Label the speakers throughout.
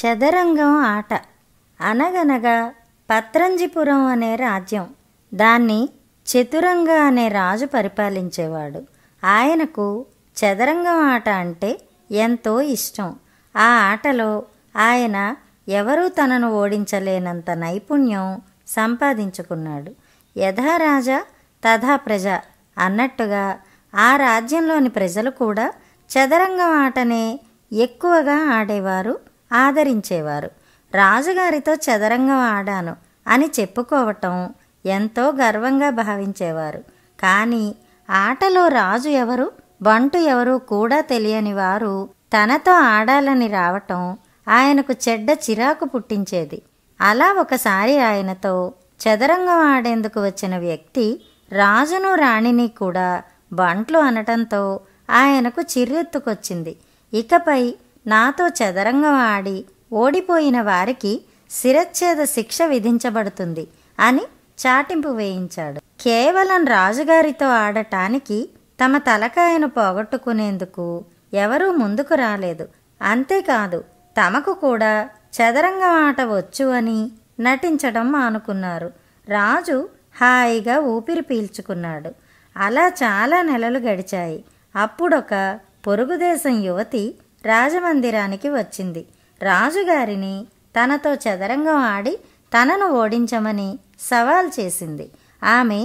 Speaker 1: చదరంగం ఆట అనగనగా పత్రంజిపురం అనే రాజ్యం దాన్ని చతురంగ అనే రాజు పరిపాలించేవాడు ఆయనకు చదరంగం ఆట అంటే ఎంతో ఇష్టం ఆ ఆటలో ఆయన ఎవరూ తనను ఓడించలేనంత నైపుణ్యం సంపాదించుకున్నాడు యథా రాజా తథా ప్రజ అన్నట్టుగా ఆ రాజ్యంలోని ప్రజలు కూడా చదరంగం ఆటనే ఎక్కువగా ఆడేవారు ఆదరించేవారు రాజుగారితో చదరంగం ఆడాను అని చెప్పుకోవటం ఎంతో గర్వంగా భావించేవారు కానీ ఆటలో రాజు ఎవరు బంటు ఎవరు కూడా తెలియని వారు తనతో ఆడాలని రావటం ఆయనకు చెడ్డ చిరాకు పుట్టించేది అలా ఒకసారి ఆయనతో చదరంగం ఆడేందుకు వచ్చిన వ్యక్తి రాజును రాణిని కూడా బంట్లు అనటంతో ఆయనకు చిర్రెత్తుకొచ్చింది ఇకపై నాతో చదరంగం ఆడి ఓడిపోయిన వారికి శిరచ్ఛేద శిక్ష విధించబడుతుంది అని చాటింపు వేయించాడు కేవలం రాజుగారితో ఆడటానికి తమ తలకాయను పోగొట్టుకునేందుకు ఎవరూ ముందుకు రాలేదు అంతేకాదు తమకు కూడా చదరంగం ఆట వచ్చు అని నటించడం మానుకున్నారు రాజు హాయిగా ఊపిరి పీల్చుకున్నాడు అలా చాలా నెలలు గడిచాయి అప్పుడొక పొరుగుదేశం యువతి రాజమందిరానికి వచ్చింది రాజుగారిని తనతో చదరంగం ఆడి తనను ఓడించమని సవాల్ చేసింది ఆమె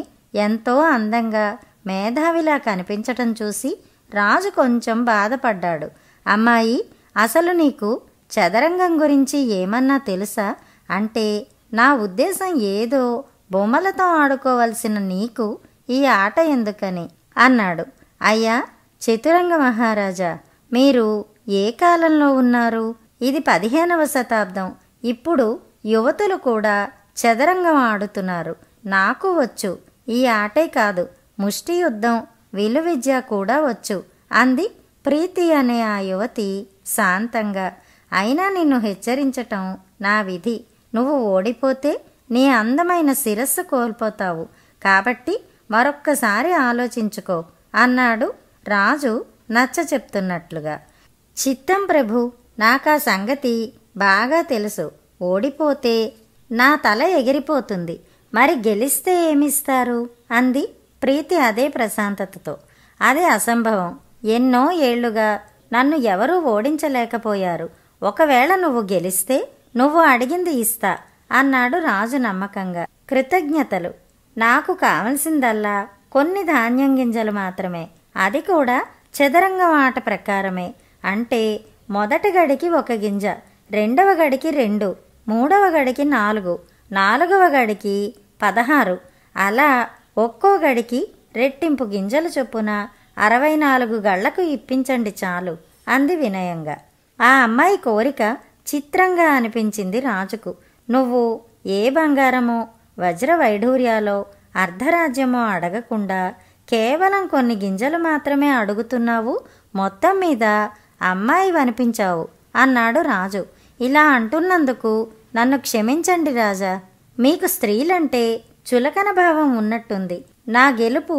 Speaker 1: ఎంతో అందంగా మేధావిలా కనిపించటం చూసి రాజు కొంచెం బాధపడ్డాడు అమ్మాయి అసలు నీకు చదరంగం గురించి ఏమన్నా తెలుసా అంటే నా ఉద్దేశం ఏదో బొమ్మలతో ఆడుకోవలసిన నీకు ఈ ఆట ఎందుకని అన్నాడు అయ్యా చతురంగ మహారాజా మీరు ఏ కాలంలో ఉన్నారు ఇది పదిహేనవ శతాబ్దం ఇప్పుడు యువతులు కూడా చదరంగం ఆడుతున్నారు నాకు వచ్చు ఈ ఆటే కాదు ముష్టి యుద్ధం విలు విద్య కూడా వచ్చు అంది ప్రీతి అనే ఆ యువతి శాంతంగా అయినా నిన్ను హెచ్చరించటం నా విధి నువ్వు ఓడిపోతే నీ అందమైన శిరస్సు కోల్పోతావు కాబట్టి మరొక్కసారి ఆలోచించుకో అన్నాడు రాజు నచ్చ చెప్తున్నట్లుగా చిత్తం ప్రభు నాకా సంగతి బాగా తెలుసు ఓడిపోతే నా తల ఎగిరిపోతుంది మరి గెలిస్తే ఏమిస్తారు అంది ప్రీతి అదే ప్రశాంతతతో అదే అసంభవం ఎన్నో ఏళ్లుగా నన్ను ఎవరూ ఓడించలేకపోయారు ఒకవేళ నువ్వు గెలిస్తే నువ్వు అడిగింది ఇస్తా అన్నాడు రాజు నమ్మకంగా కృతజ్ఞతలు నాకు కావలసిందల్లా కొన్ని ధాన్యం గింజలు మాత్రమే అది కూడా చదరంగం ఆట ప్రకారమే అంటే మొదటి గడికి ఒక గింజ రెండవ గడికి రెండు మూడవ గడికి నాలుగు నాలుగవ గడికి పదహారు అలా ఒక్కో గడికి రెట్టింపు గింజలు చొప్పున అరవై నాలుగు గళ్లకు ఇప్పించండి చాలు అంది వినయంగా ఆ అమ్మాయి కోరిక చిత్రంగా అనిపించింది రాజుకు నువ్వు ఏ బంగారమో వజ్ర వైఢూర్యాలో అర్ధరాజ్యమో అడగకుండా కేవలం కొన్ని గింజలు మాత్రమే అడుగుతున్నావు మొత్తం మీద అమ్మాయి అనిపించావు అన్నాడు రాజు ఇలా అంటున్నందుకు నన్ను క్షమించండి రాజా మీకు స్త్రీలంటే చులకన భావం ఉన్నట్టుంది నా గెలుపు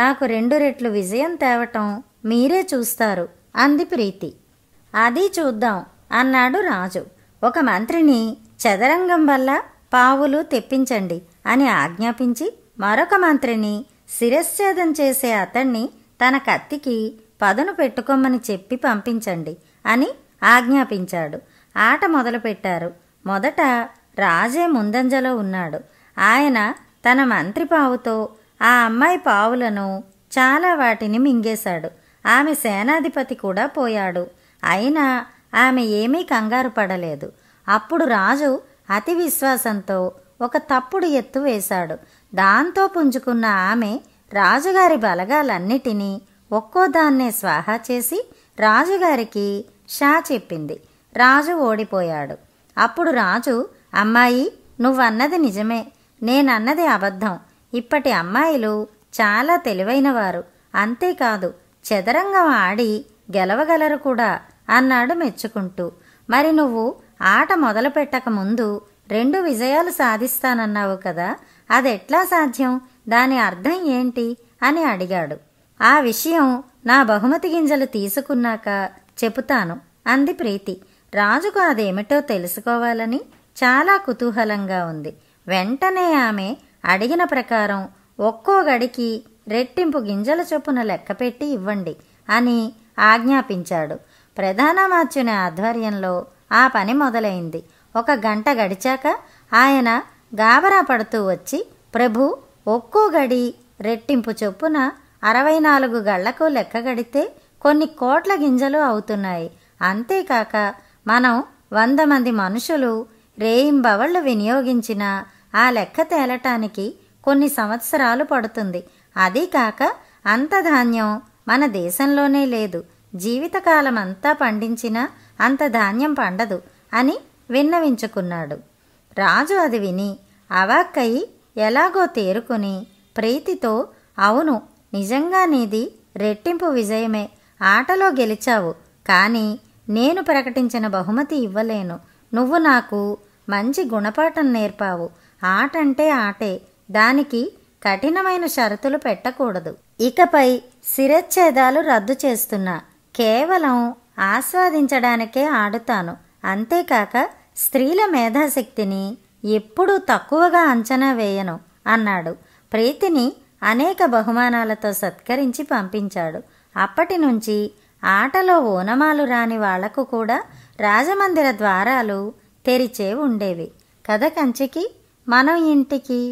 Speaker 1: నాకు రెండు రెట్లు విజయం తేవటం మీరే చూస్తారు అంది ప్రీతి అది చూద్దాం అన్నాడు రాజు ఒక మంత్రిని చదరంగం వల్ల పావులు తెప్పించండి అని ఆజ్ఞాపించి మరొక మంత్రిని శిరశ్ఛేదం చేసే అతణ్ణి తన కత్తికి పదును పెట్టుకోమని చెప్పి పంపించండి అని ఆజ్ఞాపించాడు ఆట మొదలుపెట్టారు మొదట రాజే ముందంజలో ఉన్నాడు ఆయన తన మంత్రి పావుతో ఆ అమ్మాయి పావులను చాలా వాటిని మింగేశాడు ఆమె సేనాధిపతి కూడా పోయాడు అయినా ఆమె ఏమీ కంగారు పడలేదు అప్పుడు రాజు అతి విశ్వాసంతో ఒక తప్పుడు ఎత్తు వేశాడు దాంతో పుంజుకున్న ఆమె రాజుగారి బలగాలన్నిటినీ ఒక్కోదాన్నే స్వాహా చేసి రాజుగారికి షా చెప్పింది రాజు ఓడిపోయాడు అప్పుడు రాజు అమ్మాయి నువ్వన్నది నిజమే నేనన్నది అబద్ధం ఇప్పటి అమ్మాయిలు చాలా తెలివైనవారు అంతేకాదు చదరంగం ఆడి గెలవగలరు కూడా అన్నాడు మెచ్చుకుంటూ మరి నువ్వు ఆట మొదలుపెట్టక ముందు రెండు విజయాలు సాధిస్తానన్నావు కదా అదెట్లా సాధ్యం దాని అర్థం ఏంటి అని అడిగాడు ఆ విషయం నా బహుమతి గింజలు తీసుకున్నాక చెబుతాను అంది ప్రీతి రాజుకు అదేమిటో తెలుసుకోవాలని చాలా కుతూహలంగా ఉంది వెంటనే ఆమె అడిగిన ప్రకారం ఒక్కో గడికి రెట్టింపు గింజల చొప్పున లెక్కపెట్టి ఇవ్వండి అని ఆజ్ఞాపించాడు ప్రధానమాచ్యుని ఆధ్వర్యంలో ఆ పని మొదలైంది ఒక గంట గడిచాక ఆయన గాబరా పడుతూ వచ్చి ప్రభు ఒక్కో గడి రెట్టింపు చొప్పున అరవై నాలుగు గళ్లకు లెక్కగడితే కొన్ని కోట్ల గింజలు అవుతున్నాయి అంతేకాక మనం వంద మంది మనుషులు రేయింబవళ్లు వినియోగించినా ఆ లెక్క తేలటానికి కొన్ని సంవత్సరాలు పడుతుంది అదీ కాక అంత ధాన్యం మన దేశంలోనే లేదు జీవితకాలం అంతా అంత ధాన్యం పండదు అని విన్నవించుకున్నాడు రాజు అది విని అవాక్కయి ఎలాగో తేరుకుని ప్రీతితో అవును నిజంగా నీది రెట్టింపు విజయమే ఆటలో గెలిచావు కానీ నేను ప్రకటించిన బహుమతి ఇవ్వలేను నువ్వు నాకు మంచి గుణపాఠం నేర్పావు ఆటంటే ఆటే దానికి కఠినమైన షరతులు పెట్టకూడదు ఇకపై శిరచ్ఛేదాలు రద్దు చేస్తున్నా కేవలం ఆస్వాదించడానికే ఆడుతాను అంతేకాక స్త్రీల మేధాశక్తిని ఎప్పుడూ తక్కువగా అంచనా వేయను అన్నాడు ప్రీతిని అనేక బహుమానాలతో సత్కరించి పంపించాడు అప్పటి నుంచి ఆటలో ఓనమాలు రాని వాళ్లకు కూడా రాజమందిర ద్వారాలు తెరిచే ఉండేవి కథ కంచికి మనం ఇంటికి